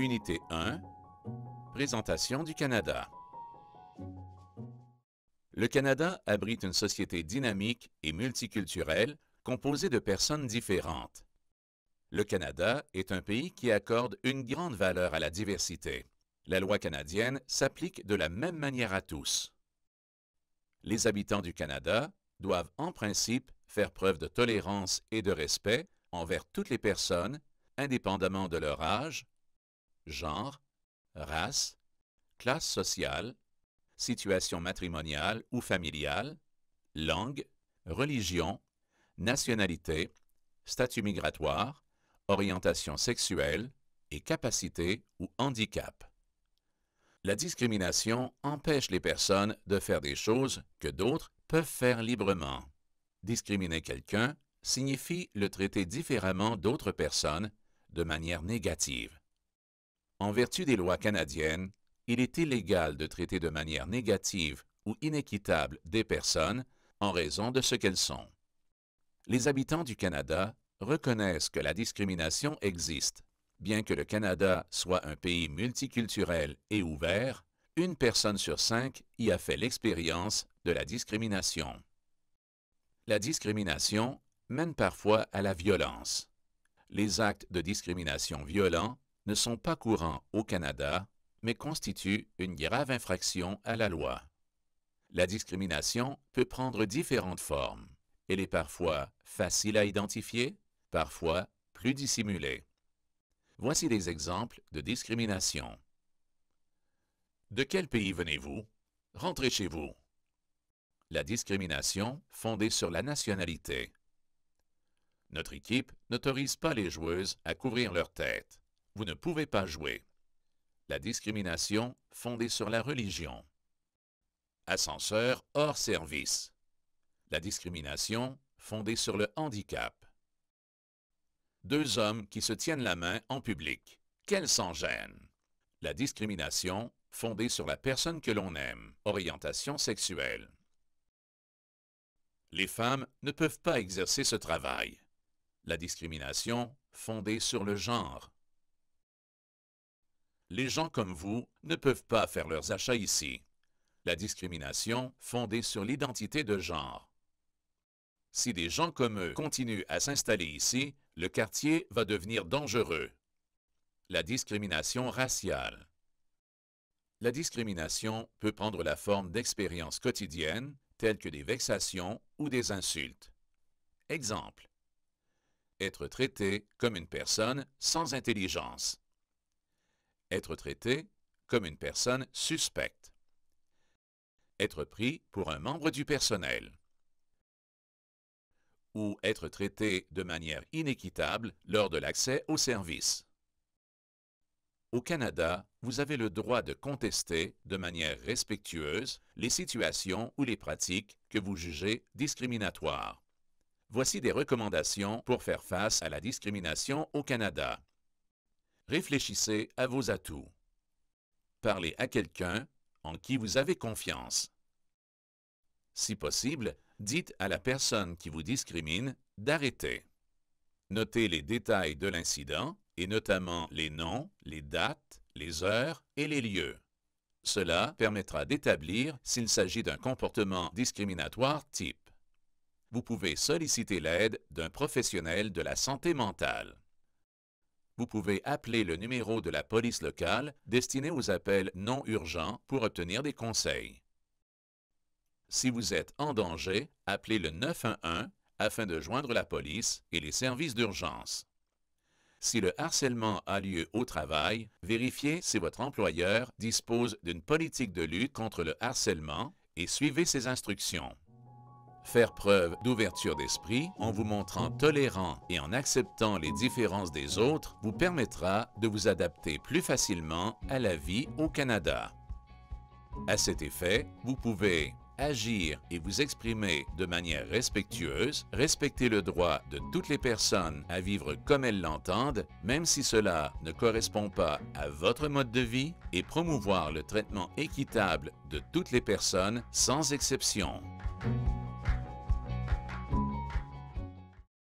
Unité 1 Présentation du Canada Le Canada abrite une société dynamique et multiculturelle composée de personnes différentes. Le Canada est un pays qui accorde une grande valeur à la diversité. La loi canadienne s'applique de la même manière à tous. Les habitants du Canada doivent en principe faire preuve de tolérance et de respect envers toutes les personnes, indépendamment de leur âge, genre, race, classe sociale, situation matrimoniale ou familiale, langue, religion, nationalité, statut migratoire, orientation sexuelle et capacité ou handicap. La discrimination empêche les personnes de faire des choses que d'autres peuvent faire librement. Discriminer quelqu'un signifie le traiter différemment d'autres personnes de manière négative. En vertu des lois canadiennes, il est illégal de traiter de manière négative ou inéquitable des personnes en raison de ce qu'elles sont. Les habitants du Canada reconnaissent que la discrimination existe. Bien que le Canada soit un pays multiculturel et ouvert, une personne sur cinq y a fait l'expérience de la discrimination. La discrimination mène parfois à la violence. Les actes de discrimination violents ne sont pas courants au Canada, mais constituent une grave infraction à la loi. La discrimination peut prendre différentes formes. Elle est parfois facile à identifier, parfois plus dissimulée. Voici des exemples de discrimination. De quel pays venez-vous? Rentrez chez vous. La discrimination fondée sur la nationalité. Notre équipe n'autorise pas les joueuses à couvrir leur tête. Vous ne pouvez pas jouer. La discrimination fondée sur la religion. Ascenseur hors service. La discrimination fondée sur le handicap. Deux hommes qui se tiennent la main en public. Quelle s'en gênent. La discrimination fondée sur la personne que l'on aime, orientation sexuelle. Les femmes ne peuvent pas exercer ce travail. La discrimination fondée sur le genre, les gens comme vous ne peuvent pas faire leurs achats ici. La discrimination fondée sur l'identité de genre. Si des gens comme eux continuent à s'installer ici, le quartier va devenir dangereux. La discrimination raciale. La discrimination peut prendre la forme d'expériences quotidiennes, telles que des vexations ou des insultes. Exemple. Être traité comme une personne sans intelligence être traité comme une personne suspecte, être pris pour un membre du personnel, ou être traité de manière inéquitable lors de l'accès au service. Au Canada, vous avez le droit de contester de manière respectueuse les situations ou les pratiques que vous jugez discriminatoires. Voici des recommandations pour faire face à la discrimination au Canada. Réfléchissez à vos atouts. Parlez à quelqu'un en qui vous avez confiance. Si possible, dites à la personne qui vous discrimine d'arrêter. Notez les détails de l'incident et notamment les noms, les dates, les heures et les lieux. Cela permettra d'établir s'il s'agit d'un comportement discriminatoire type. Vous pouvez solliciter l'aide d'un professionnel de la santé mentale vous pouvez appeler le numéro de la police locale destiné aux appels non urgents pour obtenir des conseils. Si vous êtes en danger, appelez le 911 afin de joindre la police et les services d'urgence. Si le harcèlement a lieu au travail, vérifiez si votre employeur dispose d'une politique de lutte contre le harcèlement et suivez ses instructions. Faire preuve d'ouverture d'esprit en vous montrant tolérant et en acceptant les différences des autres vous permettra de vous adapter plus facilement à la vie au Canada. À cet effet, vous pouvez agir et vous exprimer de manière respectueuse, respecter le droit de toutes les personnes à vivre comme elles l'entendent, même si cela ne correspond pas à votre mode de vie, et promouvoir le traitement équitable de toutes les personnes sans exception.